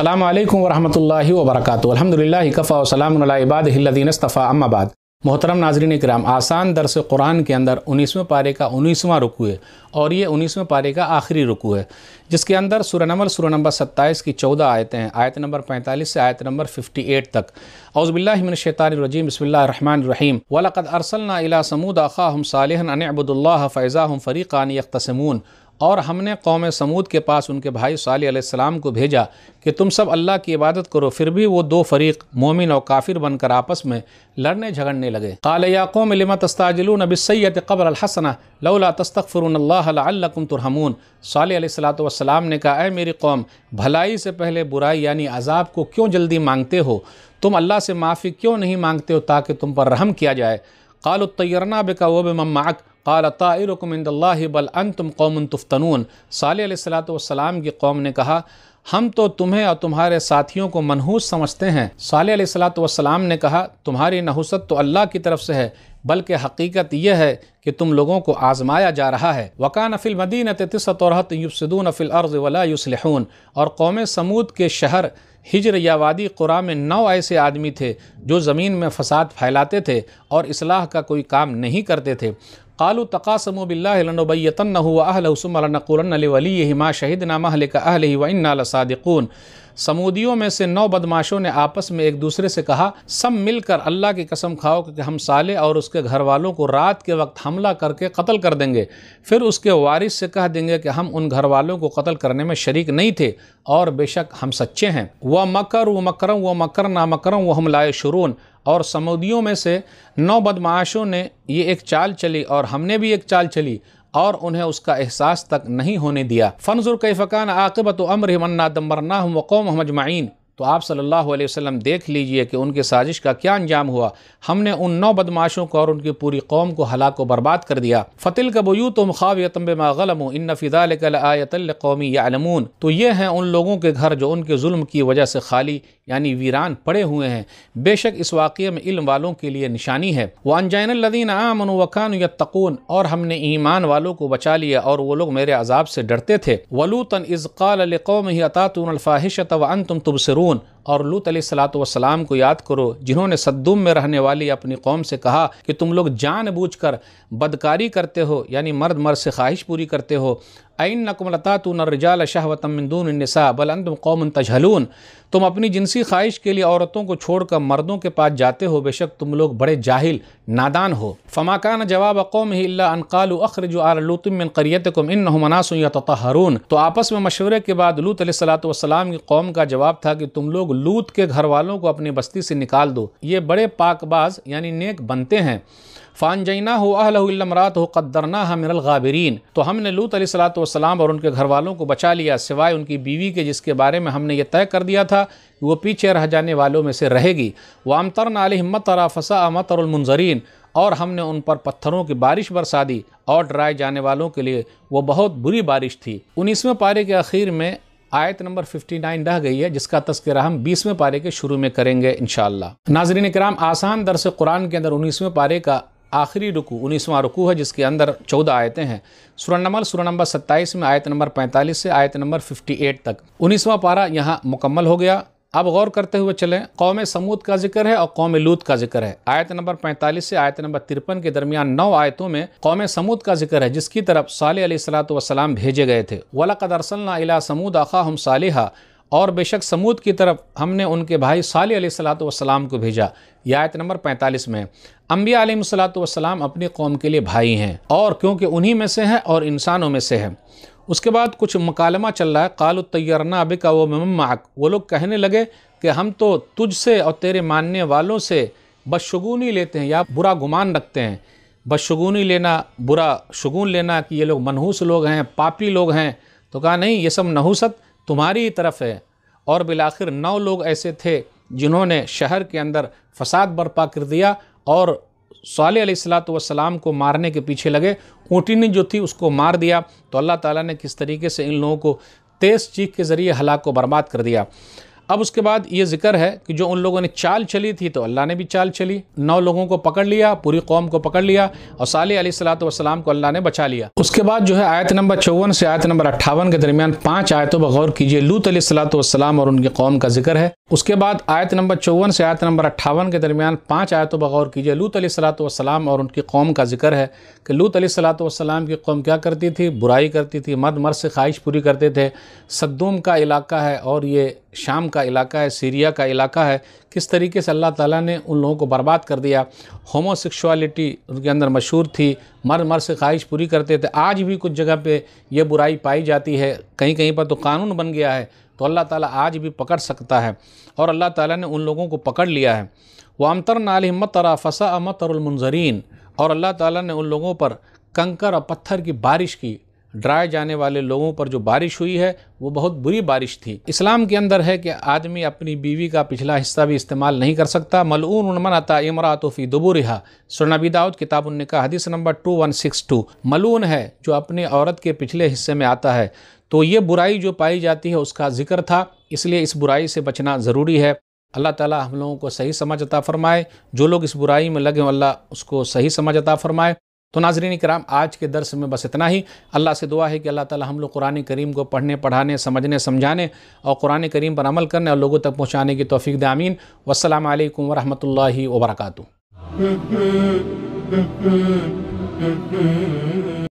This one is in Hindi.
अल्लाम वरहमल वबरक अलहमदिल्ला कफ़ा वसलामबादीनस्तफ़ा अम्माबाद मोहतरम नाजरीन कराम आसान दरस कुरान के अंदर उनीसवें पारे का उन्नीसवां रुकू है और ये उन्नीसवें पारे का आखिरी रुकू है जिसके अंदर सूर्य नंबर सूर्य नंबर सत्ताईस की चौदह आयतें हैं आयत नंबर पैंतालीस से आयत नंबर फिफ्टी एट तक अउज़बिल्लाशैतानरजीम बसमीम वलकद अरसलना समूद अख़ा हम सालहन अनबुल्ला फ़ैज़ा हम फ़रीक़ान यकतसमून और हमने कौम समूद के पास उनके भाई सालाम को भेजा कि तुम सब अल्लाह की इबादत करो फिर भी वो दो फरीक मोमिन और काफिर बनकर आपस में लड़ने झगड़ने लगे काल याकोम लम नबी सैद कब्र अलहसना लौला तस्तफ़रल्लाकुम तुरहमून सालीसलाम ने कहा अ मेरी कौम भलाई से पहले बुराई यानी अजाब को क्यों जल्दी मांगते हो तुम अल्लाह से माफ़ी क्यों नहीं मांगते हो ताकि तुम पर रहम किया जाए काल तैरना बेका वो मम्माक काल तारकमिंदल्ला बल अन तुम कौमन तुफ्तनून साल सलाम की कौम ने कहा हम तो तुम्हें और तुम्हारे साथियों को मनहूस समझते हैं साल सलाम ने कहा तुम्हारी नहुसत तो अल्लाह की तरफ से है बल्कि हकीकत यह है कि तुम लोगों को आजमाया जा रहा है वकान अफिल मदीनत तिसत और युसदून अफिल अर्ज़ वला युसलहून और कौम समूद के शहर हिजरयावादी कुरा में नौ ऐसे आदमी थे जो ज़मीन में फसाद फैलाते थे और इसलाह का कोई काम नहीं करते थे कालू तकासम बिल्लाबैतन हुआ अहल वली हिमा शहीद नामा अहल का अहल वन्ना समूदियों में से नौ बदमाशों ने आपस में एक दूसरे से कहा सब मिलकर अल्लाह की कसम खाओ कि हम साले और उसके घर वालों को रात के वक्त हमला करके कत्ल कर देंगे फिर उसके वारिस से कह देंगे कि हम उन घर वालों को कत्ल करने में शरीक नहीं थे और बेशक हम सच्चे हैं वह मकर व मकरम व मकर ना मकरम व हम लाए शुरून और समूदियों में से नौ बदमाशों ने ये एक चाल चली और हमने भी एक चाल चली और उन्हें उसका एहसास तक नहीं होने दिया फनजुर कई फ़कान आकबत अमर मन्ना दमरना वक़ौम अहमजमाइन तो आप सल्लल्लाहु अलैहि वसल्लम देख लीजिए कि उनके साजिश का क्या अंजाम हुआ हमने उन नौ बदमाशों को और उनकी पूरी कौम को हलाक व बर्बाद कर दिया फ़तिल कबयू तो मखावियतम इन नफ़िदाल कौमी यालमून तो ये हैं उन लोगों के घर जो उनके जुल्म की वजह से खाली यानी वीरान पड़े हुए हैं बेशक इस वाक़े में इल्म वालों के लिए निशानी है अनजैन लदीन आमन वकान तकून और हमने ईमान वालों को बचा लिया और वो लोग मेरे अजाब से डरते थे वलूतन इज़ काल कौम ही अतातून अल्फाहिशत व अन तुम तुबसरून और लूत सलाम को याद करो जिन्होंने सद्दुम में रहने वाली अपनी कौम से कहा कि तुम लोग जानबूझकर बदकारी करते हो यानी मर्द मर्द से ख्वाहिश पूरी करते हो आइन नकमलता तो नरजाल शाहवतमदून नसा बलंद कौम तजहलून तुम अपनी जिनसी ख्वाहिश के लिए औरतों को छोड़कर मर्दों के पास जाते हो बेशक तुम लोग बड़े जाहिल नादान हो फमाकान जवाब कौम अनकाल अखरज करियत कम इन मनासरून तो आपस में मशवरे के बाद लूत सलातम की कौम का जवाब था कि तुम लोग लूत के घर वालों को अपनी बस्ती से निकाल दो ये बड़े पाकबाज यानी नेक बनते हैं फ़ान जैना हो अहलमरात हो कद्दरना हमिनगाबरीन तो हमने लूत सलाम और उनके घर वालों को बचा लिया सिवाय उनकी बीवी के जिसके बारे में हमने ये तय कर दिया था कि वो पीछे रह जाने वालों में से रहेगी वाम तरन आलमत तराफ़सा अमत और और हमने उन पर पत्थरों की बारिश बरसा दी और डराए जाने वालों के लिए वो बहुत बुरी बारिश थी उन्नीसवें पारे के अखीर में आयत नंबर 59 रह गई है जिसका तस्करा हम बीसवें पारे के शुरू में करेंगे इन नाजरीन कराम आसान दरस कुरान के अंदर उन्नीसवें पारे का आखिरी रुकू उन्नीसवां रुकू है जिसके अंदर चौदह आयतें हैं सुरन सुरन नंबर सत्ताईस में आयत नंबर पैंतालीस से आयत नंबर फिफ्टी एट तक उन्नीसवां पारा यहाँ मुकम्मल हो गया अब गौर करते हुए चलें कौम समूद का जिक्र है और कौम लूत का जिक्र है आयत नंबर 45 से आयत नंबर तिरपन के दरमियान नौ आयतों में कौम समूद का जिक्र है जिसकी तरफ साले अली सलात भेजे गए थे वाला कदरसलना समूद आखा हम सालिहा और बेशक समूद की तरफ हमने उनके भाई साल सलात वसलाम को भेजा यह आयत नंबर 45 में अम्बिया सलात वसलाम अपनी कौम के लिए भाई हैं और क्योंकि उन्हीं में से हैं और इंसानों में से हैं उसके बाद कुछ मकालमा चल रहा है काल तैयरना अब का वो ममाक वो लोग कहने लगे कि हम तो तुझसे और तेरे मानने वालों से बदशगुनी लेते हैं या बुरा गुमान रखते हैं बदशगुनी लेना बुरा शगुन लेना कि ये लोग मनहूस लोग हैं पापी लोग हैं तो कहा नहीं ये सब नहूसत तुम्हारी ही तरफ है और बिलाखिर नौ लोग ऐसे थे जिन्होंने शहर के अंदर फसाद बर्पा कर दिया और सलात वसलाम को मारने के पीछे लगे ऊँटनी जो थी उसको मार दिया तो अल्लाह ताला ने किस तरीके से इन लोगों को तेज़ चीख के ज़रिए हलाक को बर्बाद कर दिया अब उसके बाद ये जिक्र है कि जो उन लोगों ने चाल चली थी तो अल्लाह ने भी चाल चली नौ लोगों को पकड़ लिया पूरी कौम को पकड़ लिया और साले सलाम को अल्लाह ने बचा लिया उसके बाद जो है आयत नंबर चौवन से आयत नंबर अट्ठावन के दरमियान पाँच आयतों पर गौर कीजिए लूत सलाम और उनकी कौम का जिक्र है उसके बाद आयत नंबर चौवन से आयत नंबर अट्ठावन के दरमियान पाँच आयतों पर गौर कीजिए लूत सलाम और उनकी कौम का जिक्र है कि लूत सलाम की कौम क्या करती थी बुराई करती थी मद मर से ख्वाहिश पूरी करते थे सद्दूम का इलाका है और ये शाम का इलाका है सीरिया का इलाका है किस तरीके से अल्लाह ताला ने उन लोगों को बर्बाद कर दिया होमोसेक्सुअलिटी उनके अंदर मशहूर थी मर मर से ख्वाहिश पूरी करते थे आज भी कुछ जगह पे ये बुराई पाई जाती है कहीं कहीं पर तो कानून बन गया है तो अल्लाह ताला आज भी पकड़ सकता है और अल्लाह ताला ने उन लोगों को पकड़ लिया है वह अमतर नालमत तरा फसा अमतरमनजरीन और अल्लाह ताला ने उन लोगों पर कंकर और पत्थर की बारिश की डराए जाने वाले लोगों पर जो बारिश हुई है वो बहुत बुरी बारिश थी इस्लाम के अंदर है कि आदमी अपनी बीवी का पिछला हिस्सा भी इस्तेमाल नहीं कर सकता मलून उनमन अता इमरा तोफ़ी रिहा सुरनबी दाऊद किताब उनका हदीस number two one six two मलून है जो अपनी औरत के पिछले हिस्से में आता है तो ये बुराई जो पाई जाती है उसका जिक्र था इसलिए इस बुराई से बचना ज़रूरी है अल्लाह ताला हम लोगों को सही समझ अता फ़रमाए जो लोग इस बुराई में लगे अल्लाह उसको सही समझ अता फ़रमाए तो नाजरीन कराम आज के दर्स में बस इतना ही अल्लाह से दुआ है कि अल्लाह ताला हम लोग कुरान करीम को पढ़ने पढ़ाने समझने समझाने और कुरान करीम पर अमल करने और लोगों तक पहुँचाने की तोफ़ी दामीन वसलम वरहमल वर्का